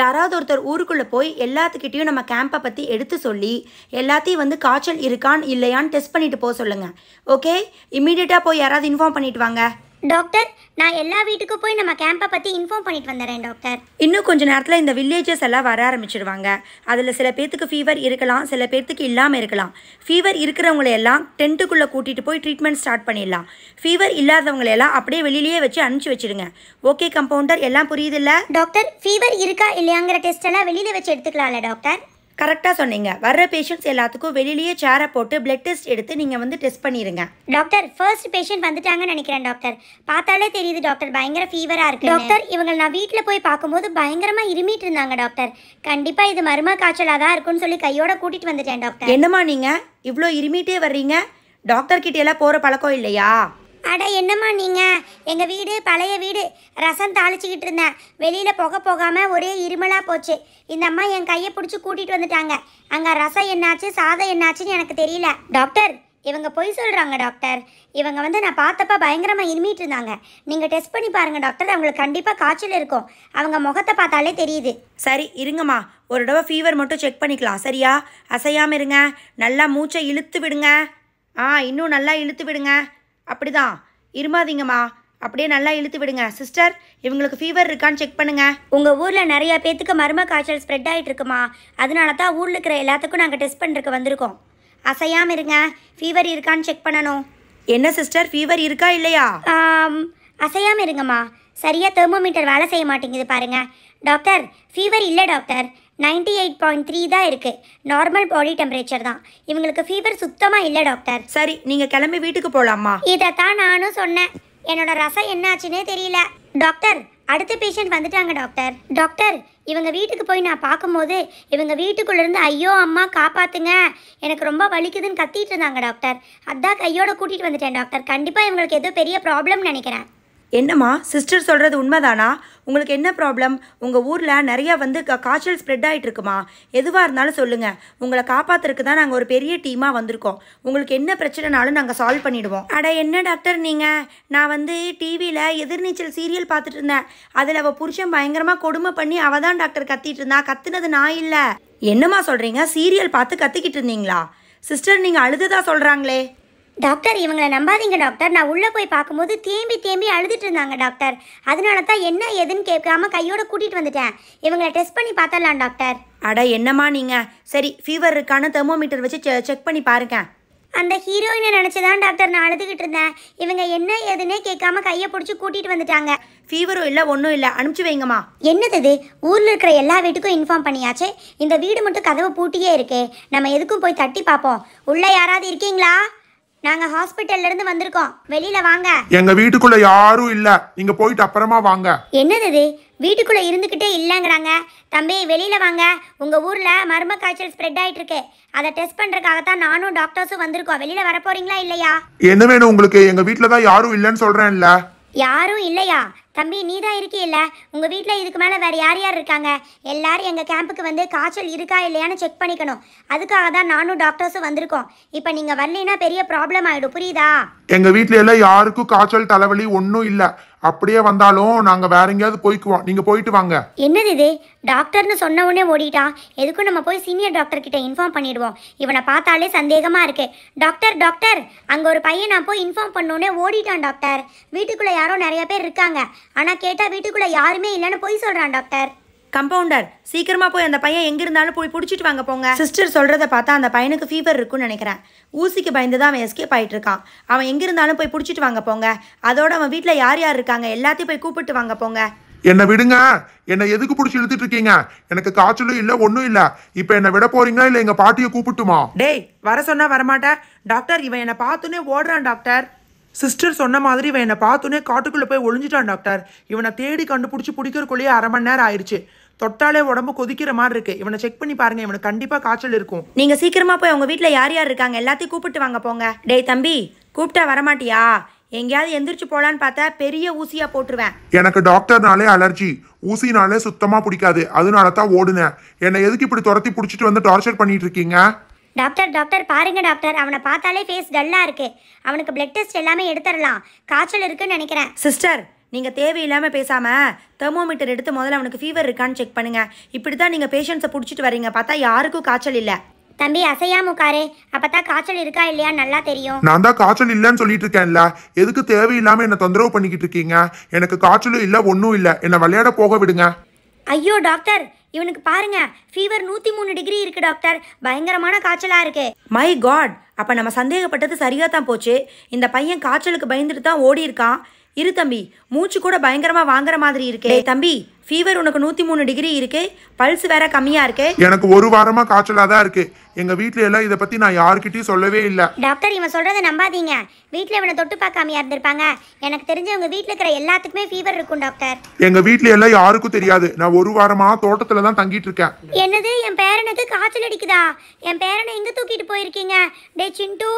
யாராவது ஒருத்தர் ஊருக்குள்ளே போய் எல்லாத்துக்கிட்டேயும் நம்ம கேம்பை பற்றி எடுத்து சொல்லி எல்லாத்தையும் வந்து காய்ச்சல் இருக்கான்னு இல்லையான்னு டெஸ்ட் பண்ணிவிட்டு போக சொல்லுங்கள் ஓகே இம்மீடியட்டாக போய் யாராவது இன்ஃபார்ம் பண்ணிவிட்டு வாங்க டாக்டர் நான் எல்லா வீட்டுக்கும் போய் நம்ம கேம்பை பற்றி இன்ஃபார்ம் பண்ணிட்டு வந்துடுறேன் டாக்டர் இன்னும் கொஞ்ச நேரத்தில் இந்த வில்லேஜஸ் எல்லாம் வர ஆரம்பிச்சிடுவாங்க அதில் சில பேர்த்துக்கு ஃபீவர் இருக்கலாம் சில பேர்த்துக்கு இல்லாமல் இருக்கலாம் ஃபீவர் இருக்கிறவங்களையெல்லாம் எல்லாம் டென்ட்டுக்குள்ளே கூட்டிகிட்டு போய் ட்ரீட்மெண்ட் ஸ்டார்ட் பண்ணிடலாம் ஃபீவர் இல்லாதவங்களையெல்லாம் அப்படியே வெளியிலேயே வச்சு அனுப்பிச்சி வச்சிடுங்க ஓகே கம்பவுண்டர் எல்லாம் புரியுது இல்லை டாக்டர் ஃபீவர் இருக்கா இல்லையாங்கிற டெஸ்ட் எல்லாம் வெளியில் வச்சு எடுத்துக்கலாம்ல டாக்டர் கரெக்டாக சொன்னீங்க வர்ற பேஷண்ட்ஸ் எல்லாத்துக்கும் வெளியிலேயே சேரை போட்டு பிளட் டெஸ்ட் எடுத்து நீங்கள் வந்து டெஸ்ட் பண்ணிடுங்க டாக்டர் ஃபர்ஸ்ட் பேஷண்ட் வந்துட்டாங்கன்னு நினைக்கிறேன் டாக்டர் பார்த்தாலே தெரியுது டாக்டர் பயங்கர ஃபீவராக இருக்குது டாக்டர் இவங்க நான் வீட்டில் போய் பார்க்கும்போது பயங்கரமாக இருமிட்டு இருந்தாங்க டாக்டர் கண்டிப்பாக இது மரும காய்ச்சலாக தான் இருக்கும்னு சொல்லி கையோட கூட்டிகிட்டு வந்துட்டேன் டாக்டர் என்னம்மா நீங்கள் இவ்வளோ இருமிட்டே வர்றீங்க டாக்டர் கிட்டே எல்லாம் போகிற பழக்கம் இல்லையா அட என்னம்மா நீங்கள் எங்கள் வீடு பழைய வீடு ரசம் தாளிச்சிக்கிட்டு இருந்தேன் வெளியில் போக போகாமல் ஒரே இருமலாக போச்சு இந்த அம்மா என் கையை பிடிச்சி கூட்டிகிட்டு வந்துட்டாங்க அங்கே ரசம் என்னாச்சு சாதம் என்னாச்சுன்னு எனக்கு தெரியல டாக்டர் இவங்க பொய் சொல்கிறாங்க டாக்டர் இவங்க வந்து நான் பார்த்தப்ப பயங்கரமாக இருமிட்டு இருந்தாங்க நீங்கள் டெஸ்ட் பண்ணி பாருங்கள் டாக்டர் அவங்களுக்கு கண்டிப்பாக காய்ச்சல் இருக்கும் அவங்க முகத்தை பார்த்தாலே தெரியுது சரி இருங்கம்மா ஒரு தடவை ஃபீவர் மட்டும் செக் பண்ணிக்கலாம் சரியா அசையாமல் இருங்க நல்லா மூச்சை இழுத்து விடுங்க ஆ இன்னும் நல்லா இழுத்து விடுங்க அப்படிதான் இருமாதீங்கம்மா அப்படியே நல்லா இழுத்து விடுங்க சிஸ்டர் இவங்களுக்கு ஃபீவர் இருக்கான்னு செக் பண்ணுங்க உங்க ஊர்ல நிறைய பேத்துக்கு மரும காய்ச்சல் ஸ்ப்ரெட் ஆயிட்டு இருக்குமா அதனால தான் ஊர்ல இருக்கிற எல்லாத்துக்கும் நாங்க டெஸ்ட் பண்றதுக்கு வந்திருக்கோம் அசையாம இருங்க ஃபீவர் இருக்கான்னு செக் பண்ணணும் என்ன சிஸ்டர் ஃபீவர் இருக்கா இல்லையா அசையாம இருங்கம்மா சரியா தெர்மோமீட்டர் வேலை செய்ய மாட்டேங்குது பாருங்க டாக்டர் ஃபீவர் இல்லை doctor ninety eight point three தான் இருக்குது நார்மல் பாடி டெம்பரேச்சர் தான் இவங்களுக்கு ஃபீவர் சுத்தமாக இல்லை டாக்டர் சரி நீங்கள் கிளம்பி வீட்டுக்கு போகலாமா இதை தான் நானும் சொன்னேன் என்னோட ரசம் என்னாச்சுன்னே தெரியல டாக்டர் அடுத்த பேஷண்ட் வந்துட்டாங்க டாக்டர் டாக்டர் இவங்க வீட்டுக்கு போய் நான் பார்க்கும்போது இவங்க வீட்டுக்குள்ளேருந்து ஐயோ அம்மா காப்பாற்றுங்க எனக்கு ரொம்ப வலிக்குதுன்னு கத்திட்டு இருந்தாங்க டாக்டர் அதான் கையோட கூட்டிகிட்டு வந்துட்டேன் டாக்டர் கண்டிப்பாக இவங்களுக்கு ஏதோ பெரிய ப்ராப்ளம்னு நினைக்கிறேன் என்னம்மா சிஸ்டர் சொல்கிறது உண்மைதானா உங்களுக்கு என்ன ப்ராப்ளம் உங்கள் ஊரில் நிறையா வந்து க காய்ச்சல் ஸ்ப்ரெட் ஆகிட்டு இருக்குமா எதுவாக இருந்தாலும் சொல்லுங்கள் உங்களை காப்பாற்றுறதுக்கு தான் நாங்கள் ஒரு பெரிய டீமாக வந்திருக்கோம் உங்களுக்கு என்ன பிரச்சனைனாலும் நாங்கள் சால்வ் பண்ணிவிடுவோம் அட என்ன டாக்டர் நீங்கள் நான் வந்து டிவியில் எதிர்நீச்சல் சீரியல் பார்த்துட்டு இருந்தேன் அதில் அவள் புருஷன் பயங்கரமாக கொடுமை பண்ணி அவள் தான் டாக்டர் கத்திட்டு இருந்தா கத்துனது நான் இல்லை என்னம்மா சொல்கிறீங்க சீரியல் பார்த்து கத்திக்கிட்டு இருந்தீங்களா சிஸ்டர் நீங்கள் அழுதுதான் சொல்கிறாங்களே டாக்டர் இவங்களை நம்பாதீங்க டாக்டர் நான் உள்ளே போய் பார்க்கும்போது தேம்பி தேம்பி அழுதுட்டு இருந்தாங்க டாக்டர் அதனால தான் என்ன ஏதுன்னு கேட்காம கையோட கூட்டிகிட்டு வந்துட்டேன் இவங்களை டெஸ்ட் பண்ணி பார்த்தலாம் டாக்டர் அட என்னம்மா நீங்கள் சரி ஃபீவர் இருக்கான தெர்மோமீட்டர் வச்சு செக் பண்ணி பாருங்க அந்த ஹீரோயினை நினச்சி தான் டாக்டர் நான் அழுதுகிட்டு இருந்தேன் இவங்க என்ன ஏதுன்னே கேட்காம கையை பிடிச்சி கூட்டிகிட்டு வந்துட்டாங்க ஃபீவரும் இல்லை ஒன்றும் இல்லை அனுப்பிச்சு வைங்கம்மா என்னது இது ஊரில் இருக்கிற எல்லா வீட்டுக்கும் இன்ஃபார்ம் பண்ணியாச்சு இந்த வீடு மட்டும் கதவை பூட்டியே இருக்கே நம்ம எதுக்கும் போய் தட்டி பார்ப்போம் உள்ளே யாராவது இருக்கீங்களா நாங்க ஹாஸ்பிட்டல்ல இருந்து வந்திருக்கோம் வெளியில வாங்க எங்க வீட்டுக்குள்ள யாரும் இல்ல நீங்க போயிட்டு அப்புறமா வாங்க என்னது இது வீட்டுக்குள்ள இருந்துகிட்டே இல்லங்கறாங்க தம்பி வெளியில வாங்க உங்க ஊர்ல மர்ம காய்ச்சல் ஸ்ப்ரெட் ஆயிட்டு இருக்கு அதை டெஸ்ட் பண்றதுக்காக தான் நானும் டாக்டர்ஸும் வந்திருக்கோம் வெளியில வர போறீங்களா இல்லையா என்ன வேணும் உங்களுக்கு எங்க வீட்டுல தான் யாரும் இல்லைன்னு சொல்றேன்ல யாரும் இல்லையா தம்பி நீ தான் இருக்கியில்ல உங்கள் வீட்டில் இதுக்கு மேலே வேறு யார் யார் இருக்காங்க எல்லாரும் எங்கள் கேம்புக்கு வந்து காய்ச்சல் இருக்கா இல்லையான்னு செக் பண்ணிக்கணும் அதுக்காக தான் நானும் டாக்டர்ஸும் வந்திருக்கோம் இப்போ நீங்கள் வரலைன்னா பெரிய ப்ராப்ளம் ஆகிடும் புரியுதா எங்கள் வீட்டில் எல்லாம் யாருக்கும் காய்ச்சல் தலைவலி ஒன்றும் இல்லை அப்படியே வந்தாலும் நாங்க வேற எங்கேயாவது போய்க்குவோம் நீங்க போயிட்டு வாங்க என்னது இது டாக்டர்னு சொன்ன உடனே ஓடிட்டா எதுக்கும் நம்ம போய் சீனியர் டாக்டர் கிட்ட இன்ஃபார்ம் பண்ணிடுவோம் இவனை பார்த்தாலே சந்தேகமா இருக்கு டாக்டர் டாக்டர் அங்க ஒரு பையன் நான் போய் இன்ஃபார்ம் பண்ணோடனே ஓடிட்டான் டாக்டர் வீட்டுக்குள்ள யாரோ நிறைய பேர் இருக்காங்க ஆனா கேட்டா வீட்டுக்குள்ள யாருமே இல்லைன்னு போய் சொல்றான் டாக்டர் கம்பவுண்டர் சீக்கிரமாக போய் அந்த பையன் எங்கே இருந்தாலும் போய் பிடிச்சிட்டு வாங்க போங்க சிஸ்டர் சொல்கிறத பார்த்தா அந்த பையனுக்கு ஃபீவர் இருக்குன்னு நினைக்கிறேன் ஊசிக்கு பயந்து தான் அவன் எஸ்கேப் ஆகிட்டு இருக்கான் அவன் எங்க இருந்தாலும் போய் பிடிச்சிட்டு வாங்க போங்க அதோட அவன் வீட்டில் யார் யார் இருக்காங்க எல்லாத்தையும் போய் கூப்பிட்டு வாங்க போங்க என்னை விடுங்க என்னை எதுக்கு பிடிச்சி இழுத்துட்டு இருக்கீங்க எனக்கு காய்ச்சலும் இல்லை ஒன்றும் இல்லை இப்போ என்னை விட போறீங்களா இல்லை எங்கள் பாட்டியை கூப்பிட்டுமா டேய் வர சொன்னா வரமாட்டேன் டாக்டர் இவன் என்னை பார்த்துன்னே ஓடுறான் டாக்டர் சிஸ்டர் சொன்ன மாதிரி இவன் என்னை பார்த்துனே காட்டுக்குள்ளே போய் ஒளிஞ்சிட்டான் டாக்டர் இவனை தேடி கண்டுபிடிச்சி பிடிக்கிறக்குள்ளேயே அரை மணி நேரம் ஆயிடுச்சு தொட்டாலே உடம்பு கொதிக்கிற மாதிரி இருக்கு இவனை செக் பண்ணி பாருங்க இவனை கண்டிப்பா காய்ச்சல் இருக்கும் நீங்க சீக்கிரமா போய் உங்க வீட்டுல யார் யார் இருக்காங்க எல்லாத்தையும் கூப்பிட்டு வாங்க போங்க டேய் தம்பி கூப்பிட்டா வரமாட்டியா எங்கேயாவது எந்திரிச்சு போலான்னு பார்த்தா பெரிய ஊசியா போட்டுருவேன் எனக்கு டாக்டர்னாலே அலர்ஜி ஊசினாலே சுத்தமா பிடிக்காது அதனால தான் ஓடுனேன் என்னை எதுக்கு இப்படி துரத்தி பிடிச்சிட்டு வந்து டார்ச்சர் பண்ணிட்டு இருக்கீங்க டாக்டர் டாக்டர் பாருங்க டாக்டர் அவனை பார்த்தாலே ஃபேஸ் டல்லா இருக்கு அவனுக்கு பிளட் டெஸ்ட் எல்லாமே எடுத்துடலாம் காய்ச்சல் இருக்குன்னு நினைக்கிறேன் சிஸ்டர் நீங்கள் தேவையில்லாமல் பேசாமல் தெர்மோமீட்டர் எடுத்து முதல்ல அவனுக்கு ஃபீவர் இருக்கான்னு செக் பண்ணுங்கள் இப்படி தான் நீங்கள் பேஷண்ட்ஸை பிடிச்சிட்டு வரீங்க பார்த்தா யாருக்கும் காய்ச்சல் இல்லை தம்பி அசையாம உட்காரு அப்பதான் காய்ச்சல் இருக்கா இல்லையா நல்லா தெரியும் நான் தான் காய்ச்சல் இல்லைன்னு சொல்லிட்டு இருக்கேன்ல எதுக்கு தேவையில்லாம என்ன தொந்தரவு பண்ணிக்கிட்டு இருக்கீங்க எனக்கு காய்ச்சலும் இல்ல ஒன்றும் இல்ல என்ன விளையாட போக விடுங்க ஐயோ டாக்டர் இவனுக்கு பாருங்க ஃபீவர் நூத்தி மூணு டிகிரி இருக்கு டாக்டர் பயங்கரமான காய்ச்சலா இருக்கு மை காட் அப்ப நம்ம சந்தேகப்பட்டது சரியா தான் போச்சு இந்த பையன் காய்ச்சலுக்கு பயந்துட்டு தான் ஓடி இருக்கான் இரு தம்பி மூச்சு கூட பயங்கரமா வாங்குற மாதிரி இருக்கே தம்பி ஃபீவர் உனக்கு நூற்றி மூணு டிகிரி இருக்கு பல்ஸ் வேற கம்மியாக இருக்கு எனக்கு ஒரு வாரமாக காய்ச்சலாக தான் இருக்கு எங்கள் வீட்டில் எல்லாம் இதை பற்றி நான் யாருக்கிட்டயும் சொல்லவே இல்லை டாக்டர் இவன் சொல்கிறத நம்பாதீங்க வீட்டில் இவனை தொட்டு பார்க்காமையா இருந்திருப்பாங்க எனக்கு தெரிஞ்சவங்க வீட்டில் இருக்கிற எல்லாத்துக்குமே ஃபீவர் இருக்கும் டாக்டர் எங்க வீட்டுல எல்லாம் யாருக்கும் தெரியாது நான் ஒரு வாரமா தோட்டத்துல தான் தங்கிட்டு இருக்கேன் என்னது என் பேரனுக்கு காய்ச்சல் அடிக்குதா என் பேரனை எங்க தூக்கிட்டு போயிருக்கீங்க டே சிண்டு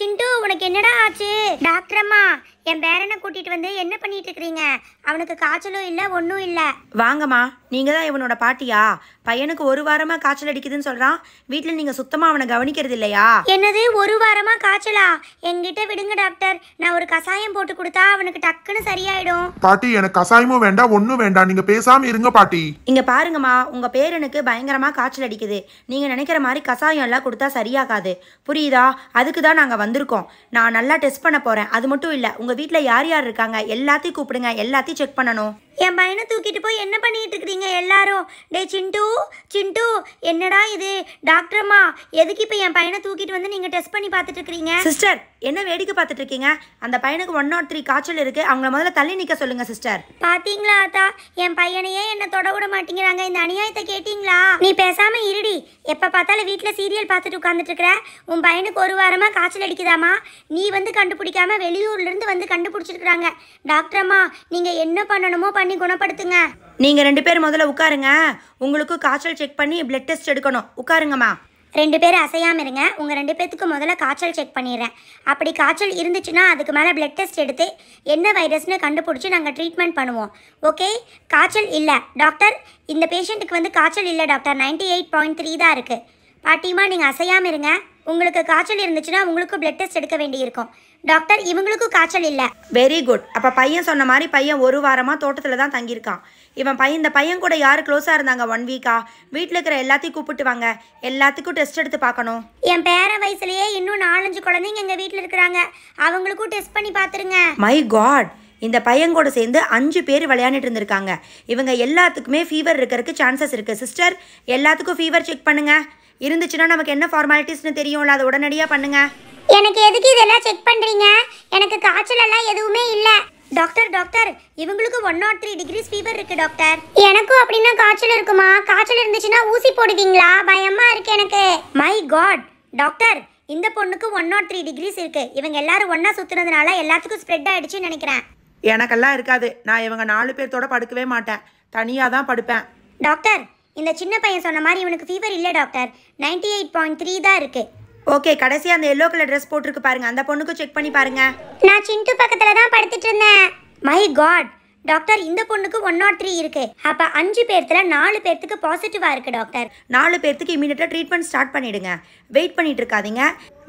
சிண்டு உனக்கு என்னடா ஆச்சு டாக்டர் அம்மா என் பேரனை கூட்டிட்டு வந்து என்ன பண்ணிட்டு இருக்கீங்க அவனுக்கு காய்ச்சலும் இல்லை ஒன்றும் இல்லை வாங்கம்மா நீங்கள் தான் இவனோட பாட்டியா பையனுக்கு ஒரு வாரமா காய்ச்சல் அடிக்குதுன்னு சொல்றான் வீட்டில் நீங்க சுத்தமா அவனை கவனிக்கிறது இல்லையா என்னது ஒரு வாரமா காய்ச்சலா என்கிட்ட விடுங்க டாக்டர் நான் ஒரு கசாயம் போட்டு கொடுத்தா அவனுக்கு டக்குன்னு சரியாயிடும் பாட்டி எனக்கு கசாயமும் வேண்டாம் ஒன்றும் வேண்டாம் நீங்க பேசாம இருங்க பாட்டி இங்க பாருங்கம்மா உங்க பேரனுக்கு பயங்கரமா காய்ச்சல் அடிக்குது நீங்க நினைக்கிற மாதிரி கசாயம் எல்லாம் கொடுத்தா சரியாகாது புரியுதா அதுக்கு தான் நாங்க வந்திருக்கோம் நான் நல்லா டெஸ்ட் பண்ண போறேன் அது மட்டும் இல்ல உங்க வீட்டில் யார் யார் இருக்காங்க எல்லாத்தையும் கூப்பிடுங்க எல்லாத்தையும் செக் பண்ணணும் என் பையனை தூக்கிட்டு போய் என்ன பண்ணிட்டு இருக்கிறீங்க எல்லாரும் டே சிண்டு சிண்டு என்னடா இது டாக்டர்மா எதுக்கு இப்போ என் பையனை தூக்கிட்டு வந்து நீங்கள் டெஸ்ட் பண்ணி பார்த்துட்டு இருக்கிறீங்க சிஸ்டர் என்ன வேடிக்கை பார்த்துட்டு இருக்கீங்க அந்த பையனுக்கு ஒன் ஆர் த்ரீ காய்ச்சல் இருக்கு அவங்கள முதல்ல தள்ளி நிற்க சொல்லுங்க சிஸ்டர் பாத்தீங்களா ஆத்தா என் பையனையே என்ன தொட விட மாட்டேங்கிறாங்க இந்த அநியாயத்தை கேட்டிங்களா நீ பேசாம இருடி எப்ப பார்த்தாலும் வீட்டில் சீரியல் பார்த்துட்டு உட்காந்துட்டு இருக்கிற உன் பையனுக்கு ஒரு வாரமா காய்ச்சல் அடிக்குதாமா நீ வந்து கண்டுபிடிக்காம வெளியூர்ல இருந்து வந்து கண்டுபிடிச்சிருக்கிறாங்க டாக்டர்மா நீங்க என்ன பண்ணணுமோ பண்ணி குணப்படுத்துங்க நீங்கள் ரெண்டு பேர் முதல்ல உட்காருங்க உங்களுக்கும் காய்ச்சல் செக் பண்ணி பிளட் டெஸ்ட் எடுக்கணும் உட்காருங்கம்மா ரெண்டு பேரும் அசையாமல் இருங்க உங்கள் ரெண்டு பேர்த்துக்கு முதல்ல காய்ச்சல் செக் பண்ணிடுறேன் அப்படி காய்ச்சல் இருந்துச்சுன்னா அதுக்கு மேலே பிளட் டெஸ்ட் எடுத்து என்ன வைரஸ்னு கண்டுபிடிச்சி நாங்கள் ட்ரீட்மெண்ட் பண்ணுவோம் ஓகே காய்ச்சல் இல்லை டாக்டர் இந்த பேஷண்ட்டுக்கு வந்து காய்ச்சல் இல்லை doctor ninety eight point three தான் இருக்குது பாட்டியமாக நீங்கள் அசையாமல் இருங்க உங்களுக்கு காய்ச்சல் இருந்துச்சுன்னா உங்களுக்கு பிளட் டெஸ்ட் எடுக்க வேண்டியிருக்கும் டாக்டர் இவங்களுக்கும் காய்ச்சல் இல்லை வெரி குட் அப்போ பையன் சொன்ன மாதிரி பையன் ஒரு வாரமாக தோட்டத்தில் தான் தங்கியிருக்கான் இவன் பையன் இந்த பையன் கூட யார் க்ளோஸாக இருந்தாங்க ஒன் வீக்கா வீட்டில் இருக்கிற எல்லாத்தையும் கூப்பிட்டு வாங்க எல்லாத்துக்கும் டெஸ்ட் எடுத்து பார்க்கணும் என் பேர வயசுலயே இன்னும் நாலஞ்சு குழந்தைங்க எங்கள் வீட்டில் இருக்கிறாங்க அவங்களுக்கும் டெஸ்ட் பண்ணி பார்த்துருங்க மை காட் இந்த பையங்கூட சேர்ந்து அஞ்சு பேர் விளையாண்டுட்டு இருந்திருக்காங்க இவங்க எல்லாத்துக்குமே ஃபீவர் இருக்கிறதுக்கு சான்சஸ் இருக்குது சிஸ்டர் எல்லாத்துக்கும் ஃபீவர் செக் பண்ணுங்க இருந்துச்சுன்னா நமக்கு என்ன ஃபார்மாலிட்டிஸ்னு தெரியும்ல அதை உடனடியாக பண்ணுங்க எனக்கு எதுக்கு இதெல்லாம் செக் பண்ணுறீங்க எனக்கு காய்ச்சல் எல்லாம் எதுவுமே இல்லை டாக்டர் டாக்டர் இவங்களுக்கு one or three degrees fever இருக்கு டாக்டர் எனக்கும் அப்படின்னா காய்ச்சல் இருக்குமா காய்ச்சல் இருந்துச்சுன்னா ஊசி போடுவீங்களா பயமா இருக்கு எனக்கு மை காட் டாக்டர் இந்த பொண்ணுக்கு ஒன் ஆர் த்ரீ டிகிரிஸ் இருக்கு இவங்க எல்லாரும் ஒன்னா சுத்துனதுனால எல்லாத்துக்கும் ஸ்ப்ரெட் ஆயிடுச்சுன்னு நினைக்கிறேன் எனக்கெல்லாம் இருக்காது நான் இவங்க நாலு பேர்த்தோட படுக்கவே மாட்டேன் தனியாக தான் படுப்பேன் டாக்டர் இந்த சின்ன பையன் சொன்ன மாதிரி இவனுக்கு ஃபீவர் இல்லை doctor ninety eight point three தான் இருக்குது ஓகே கடைசி அந்த எல்லோ கலர் ட்ரெஸ் போட்டிருக்கு பாருங்க அந்த பொண்ணுக்கு செக் பண்ணி பாருங்க நான் சிண்டு பக்கத்துல தான் படுத்துட்டு இருந்தேன் மை காட் டாக்டர் இந்த பொண்ணுக்கு ஒன் நாட் த்ரீ இருக்கு அப்ப அஞ்சு பேர்த்துல நாலு பேர்த்துக்கு பாசிட்டிவா இருக்கு டாக்டர் நாலு பேர்த்துக்கு இமீடியட்டா ட்ரீட்மெண்ட் ஸ்டார்ட் பண்ணிடுங்க வெயிட் பண்ணிட்டு இருக்காதீங்க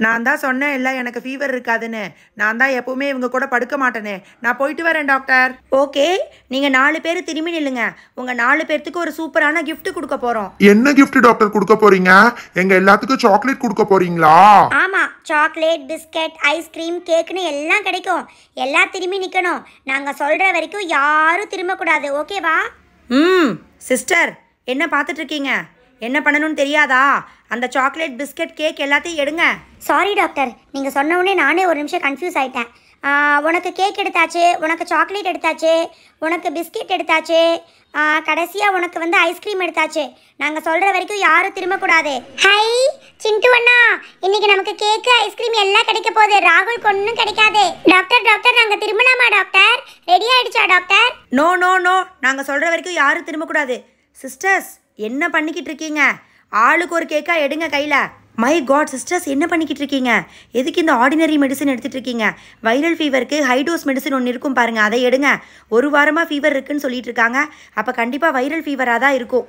நான் தான் சொன்னேன் இல்லை எனக்கு ஃபீவர் இருக்காதுன்னு நான் தான் எப்போவுமே இவங்க கூட படுக்க மாட்டேனே நான் போயிட்டு வரேன் டாக்டர் ஓகே நீங்கள் நாலு பேர் திரும்பி நில்லுங்க உங்கள் நாலு பேர்த்துக்கு ஒரு சூப்பரான கிஃப்ட் கொடுக்க போகிறோம் என்ன கிஃப்ட் டாக்டர் கொடுக்க போறீங்க எங்க எல்லாத்துக்கும் சாக்லேட் கொடுக்க போறீங்களா ஆமாம் சாக்லேட் பிஸ்கட் ஐஸ்கிரீம் கேக்குன்னு எல்லாம் கிடைக்கும் எல்லாம் திரும்பி நிற்கணும் நாங்கள் சொல்கிற வரைக்கும் யாரும் திரும்பக்கூடாது ஓகேவா ம் சிஸ்டர் என்ன பார்த்துட்ருக்கீங்க என்ன பண்ணணும்னு தெரியாதா அந்த சாக்லேட் பிஸ்கட் கேக் எல்லாத்தையும் எடுங்க சாரி டாக்டர் நீங்கள் சொன்ன உடனே நானே ஒரு நிமிஷம் கன்ஃபியூஸ் ஆயிட்டேன் உனக்கு கேக் எடுத்தாச்சு உனக்கு சாக்லேட் எடுத்தாச்சு உனக்கு பிஸ்கெட் எடுத்தாச்சு கடைசியாக உனக்கு வந்து ஐஸ்கிரீம் எடுத்தாச்சு நாங்கள் சொல்கிற வரைக்கும் யாரும் திரும்பக்கூடாது ஹை சிண்டு அண்ணா இன்னைக்கு நமக்கு கேக்கு ஐஸ்கிரீம் எல்லாம் கிடைக்க போகுது ராகுல் கொன்னும் கிடைக்காது டாக்டர் டாக்டர் நாங்கள் திரும்பலாமா டாக்டர் ரெடி ஆயிடுச்சா டாக்டர் நோ நோ நோ நாங்கள் சொல்கிற வரைக்கும் யாரும் திரும்பக்கூடாது சிஸ்டர்ஸ் என்ன பண்ணிக்கிட்டு இருக்கீங்க ஆளுக்கு ஒரு கேக்காக எடுங்க கையில் மை காட் சிஸ்டர்ஸ் என்ன பண்ணிக்கிட்டு இருக்கீங்க எதுக்கு இந்த ஆர்டினரி மெடிசன் எடுத்துகிட்டு இருக்கீங்க வைரல் ஃபீவருக்கு ஹைடோஸ் மெடிசன் ஒன்று இருக்கும் பாருங்கள் அதை எடுங்க ஒரு வாரமாக ஃபீவர் இருக்குன்னு சொல்லிட்டு இருக்காங்க அப்போ கண்டிப்பாக வைரல் ஃபீவராக தான் இருக்கும்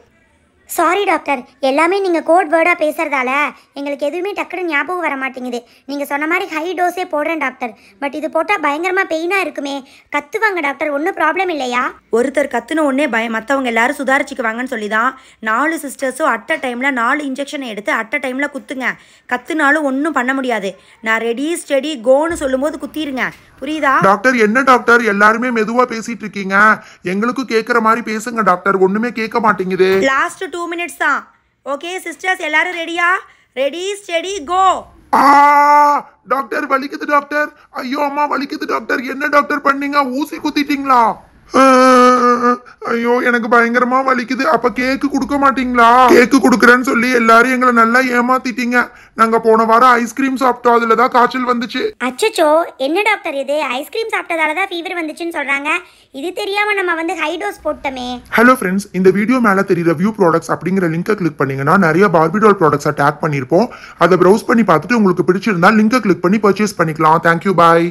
சாரி டாக்டர் எல்லாமே நீங்கள் கோட் வேர்டாக பேசுகிறதால எங்களுக்கு எதுவுமே டக்குனு ஞாபகம் வர மாட்டேங்குது நீங்கள் சொன்ன மாதிரி ஹை டோஸே போடுறேன் டாக்டர் பட் இது போட்டால் பயங்கரமாக பெயினாக இருக்குமே கத்துவாங்க டாக்டர் ஒன்றும் ப்ராப்ளம் இல்லையா ஒருத்தர் கத்துன உடனே பயம் மற்றவங்க எல்லாரும் சுதாரிச்சுக்குவாங்கன்னு சொல்லி தான் நாலு சிஸ்டர்ஸும் அட்ட டைமில் நாலு இன்ஜெக்ஷனை எடுத்து அட்ட டைமில் குத்துங்க கத்துனாலும் ஒன்றும் பண்ண முடியாது நான் ரெடி ஸ்டெடி கோன்னு சொல்லும்போது குத்திடுங்க புரியுதா டாக்டர் என்ன டாக்டர் எல்லாருமே மெதுவாக பேசிகிட்டு இருக்கீங்க எங்களுக்கும் கேட்குற மாதிரி பேசுங்க டாக்டர் ஒன்றுமே கேட்க மாட்டேங்குது லாஸ்ட் டூ மினிட்ஸ் தான் ஓகே சிஸ்டர்ஸ் எல்லாரும் ரெடியா ரெடி ஸ்டெடி கோ டாக்டர் வலிக்குது டாக்டர் ஐயோ அம்மா வலிக்குது டாக்டர் என்ன டாக்டர் பண்ணீங்க ஊசி குத்திட்டீங்களா ஐயோ எனக்கு பயங்கரமா வலிக்குது அப்ப கேக்கு கொடுக்க மாட்டீங்களா கேக்கு கொடுக்குறேன்னு சொல்லி எல்லாரும் எங்களை நல்லா ஏமாத்திட்டீங்க நாங்க போன வாரம் ஐஸ்கிரீம் சாப்பிட்டோம் அதுலதான் காய்ச்சல் வந்துச்சு அச்சோ என்ன டாக்டர் இது ஐஸ்கிரீம் சாப்பிட்டதாலதான் ஃபீவர் வந்துச்சுன்னு சொல்றாங்க இது தெரியாம நம்ம வந்து ஹை டோஸ் போட்டோமே ஹலோ ஃப்ரெண்ட்ஸ் இந்த வீடியோ மேல தெரியுற வியூ ப்ராடக்ட்ஸ் அப்படிங்கிற லிங்கை கிளிக் பண்ணீங்கன்னா நிறைய பார்பிடால் ப்ராடக்ட்ஸை டேக் பண்ணியிருப்போம் அதை ப்ரௌஸ் பண்ணி பார்த்துட்டு உங்களுக்கு பிடிச்சிருந்தா லிங்கை கிளிக் பண்ணி பர்ச்சேஸ் பண்ணிக்கலாம் தேங்க்யூ பாய்